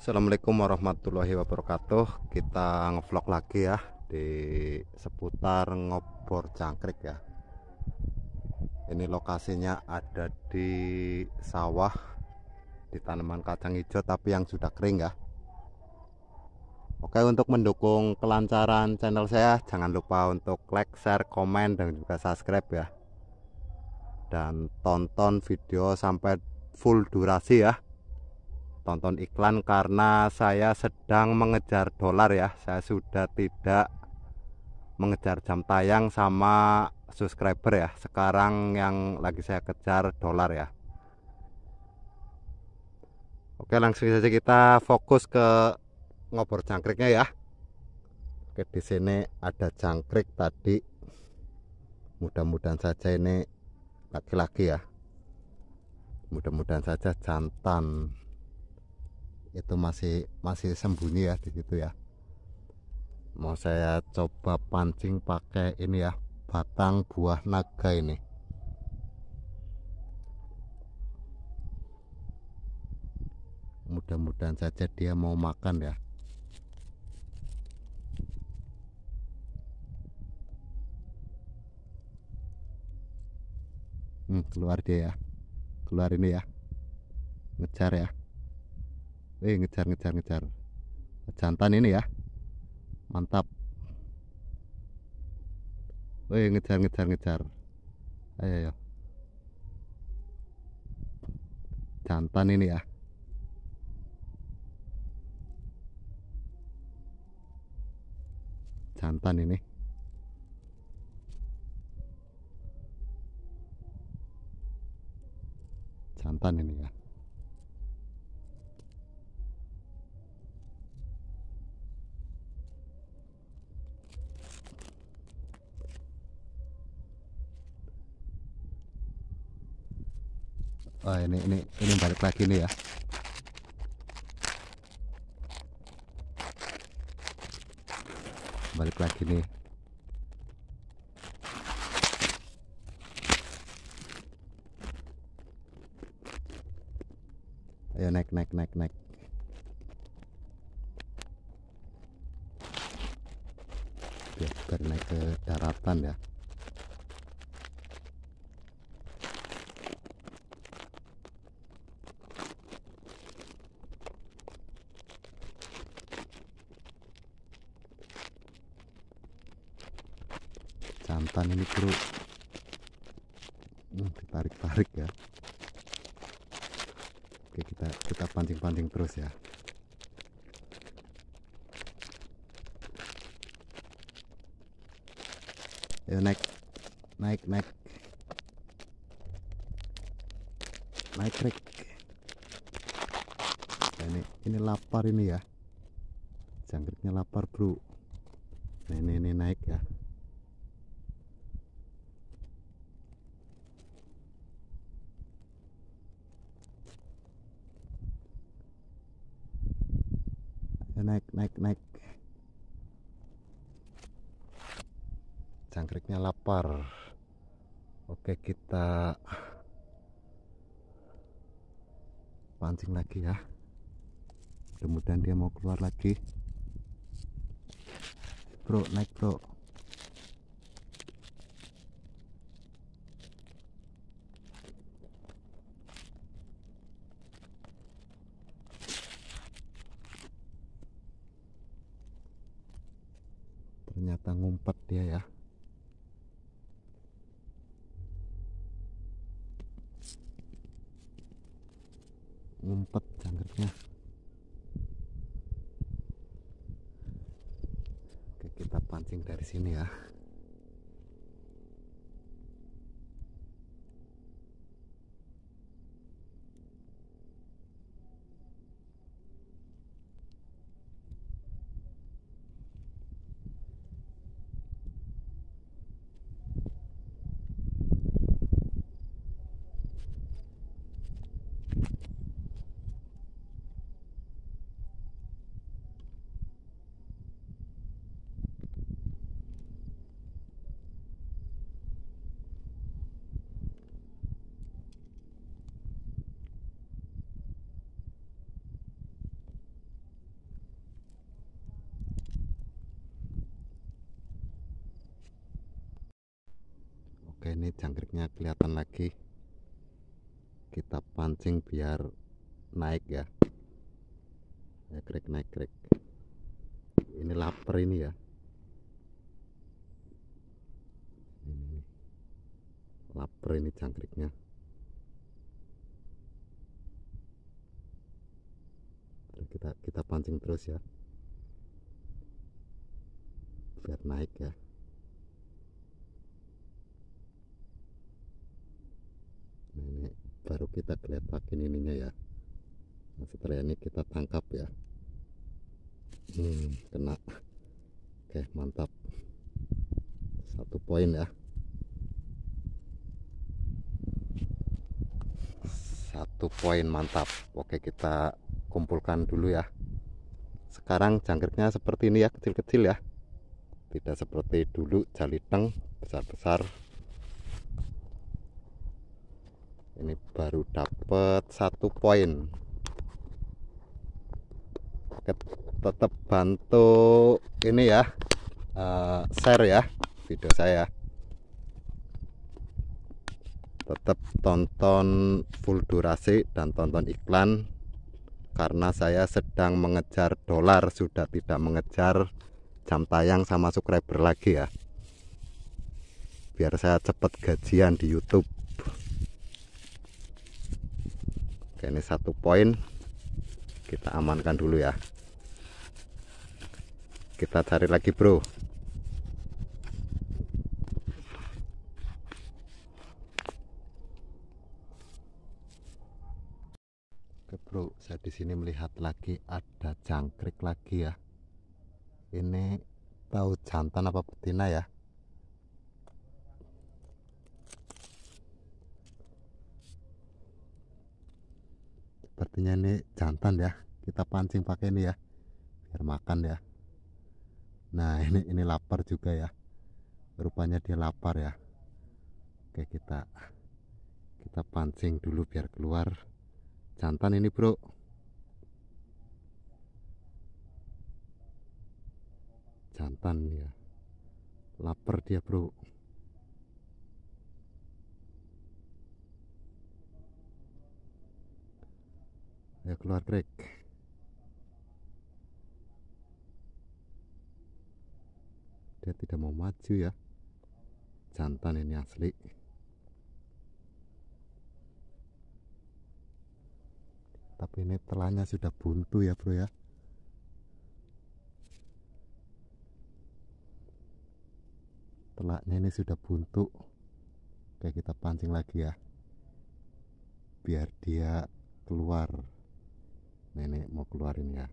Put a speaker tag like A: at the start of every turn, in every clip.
A: Assalamualaikum warahmatullahi wabarakatuh kita ngevlog lagi ya di seputar ngobor cangkrik ya ini lokasinya ada di sawah di tanaman kacang hijau tapi yang sudah kering ya Oke untuk mendukung kelancaran channel saya jangan lupa untuk like share komen dan juga subscribe ya dan tonton video sampai full durasi ya tonton iklan karena saya sedang mengejar dolar ya saya sudah tidak mengejar jam tayang sama subscriber ya sekarang yang lagi saya kejar dolar ya Oke langsung saja kita fokus ke ngobor jangkriknya ya Oke di sini ada jangkrik tadi mudah-mudahan saja ini laki-laki ya mudah-mudahan saja jantan itu masih masih sembunyi ya di situ ya mau saya coba pancing pakai ini ya batang buah naga ini mudah-mudahan saja dia mau makan ya hmm, keluar dia ya keluar ini ya ngejar ya Eh ngejar, ngejar, ngejar. Jantan ini ya. Mantap. Eh ngejar, ngejar, ngejar. Ayo, ayo. Jantan ini ya. Jantan ini. Jantan ini ya. Wah oh, ini ini ini balik lagi nih ya. Balik lagi nih. Ayo naik naik naik naik. jantan ini bro hmm, ditarik-tarik ya oke kita kita pancing-pancing terus ya ayo naik naik naik naik naik ini ini lapar ini ya jangkriknya lapar bro nah, ini ini naik ya naik naik naik jangkriknya lapar oke kita pancing lagi ya kemudian dia mau keluar lagi bro naik bro ternyata ngumpet dia ya ngumpet jangkriknya oke kita pancing dari sini ya ini jangkriknya kelihatan lagi Kita pancing biar naik ya, ya Naik krik naik krik Ini lapar ini ya Lapar ini jangkriknya kita kita pancing terus ya biar naik ya kita kelihatan ininya ya nah, setelah ini kita tangkap ya hmm, kena oke mantap satu poin ya satu poin mantap oke kita kumpulkan dulu ya sekarang jangkriknya seperti ini ya kecil-kecil ya tidak seperti dulu jaliteng besar-besar ini baru dapat satu poin tetap bantu ini ya eh, share ya video saya tetap tonton full durasi dan tonton iklan karena saya sedang mengejar dolar sudah tidak mengejar jam tayang sama subscriber lagi ya biar saya cepat gajian di YouTube Oke, ini satu poin kita amankan dulu ya. Kita cari lagi, Bro. Oke, Bro. Saya di sini melihat lagi ada jangkrik lagi ya. Ini tahu jantan apa betina ya? sepertinya ini jantan ya kita pancing pakai ini ya biar makan ya nah ini ini lapar juga ya rupanya dia lapar ya oke kita kita pancing dulu biar keluar jantan ini bro jantan ya lapar dia bro keluar break dia tidak mau maju ya jantan ini asli tapi ini telahnya sudah buntu ya bro ya telaknya ini sudah buntu Oke kita pancing lagi ya Biar dia keluar nenek mau keluarin ya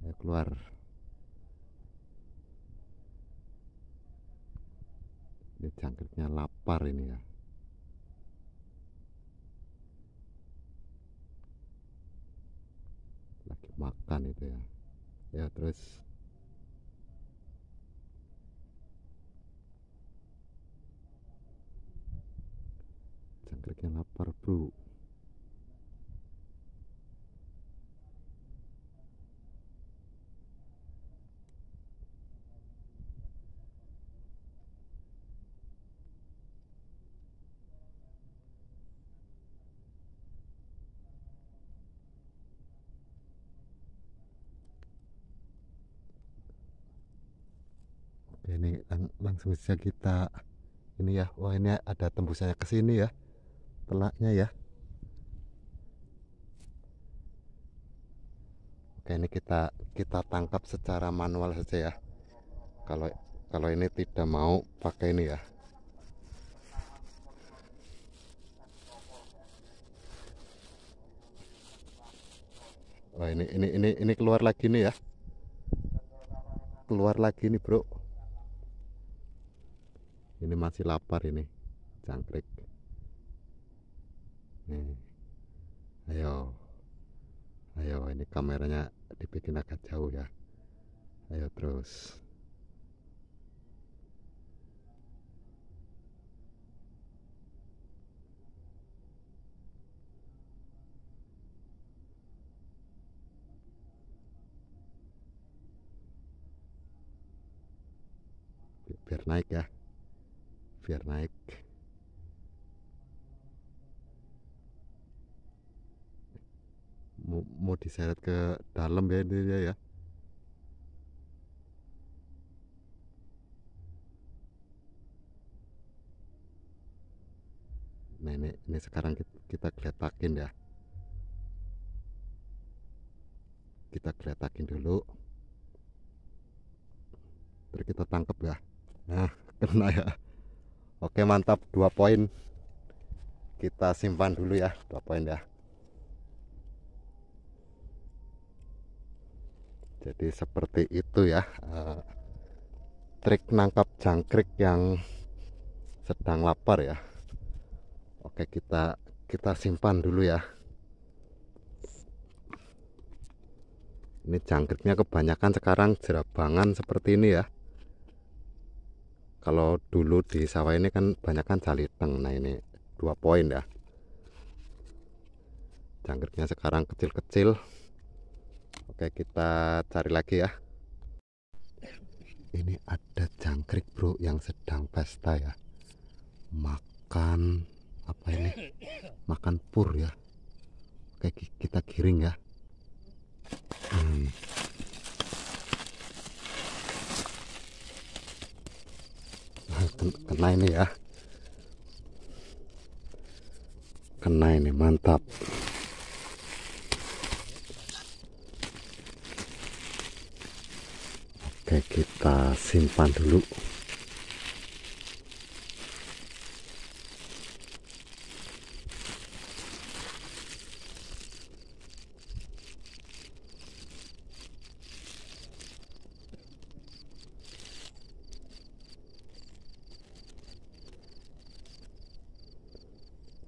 A: ya keluar ini jangkriknya lapar ini ya lagi makan itu ya ya terus jangkriknya lapar bro ini lang langsung saja kita ini ya wah ini ada tembusannya ke sini ya telaknya ya oke ini kita kita tangkap secara manual saja ya kalau kalau ini tidak mau pakai ini ya Wah ini ini ini ini keluar lagi nih ya keluar lagi nih bro ini masih lapar ini jangkrik nih ayo ayo ini kameranya dibikin agak jauh ya ayo terus biar naik ya biar naik mau, mau diseret ke dalam ya ini ya, ya nah ini, ini sekarang kita, kita geletakin ya kita geletakin dulu terus kita tangkep ya nah kena ya Oke mantap dua poin kita simpan dulu ya dua poin ya jadi seperti itu ya eh, trik nangkap jangkrik yang sedang lapar ya Oke kita kita simpan dulu ya ini jangkriknya kebanyakan sekarang jerabangan seperti ini ya kalau dulu di sawah ini kan banyak kan jaliteng nah ini dua poin ya jangkriknya sekarang kecil-kecil oke kita cari lagi ya ini ada jangkrik bro yang sedang pesta ya makan apa ini makan pur ya oke kita giring ya hmm. kena ini ya kena ini mantap oke kita simpan dulu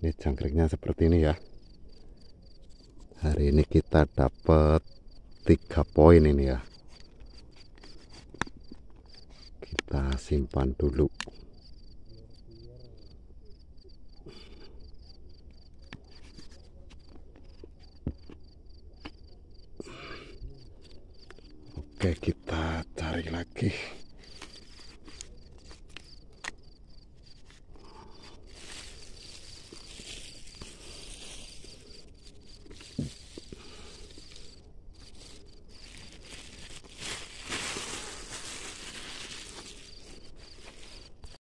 A: ini jangkriknya seperti ini ya hari ini kita dapat tiga poin ini ya kita simpan dulu Oke, kita cari lagi.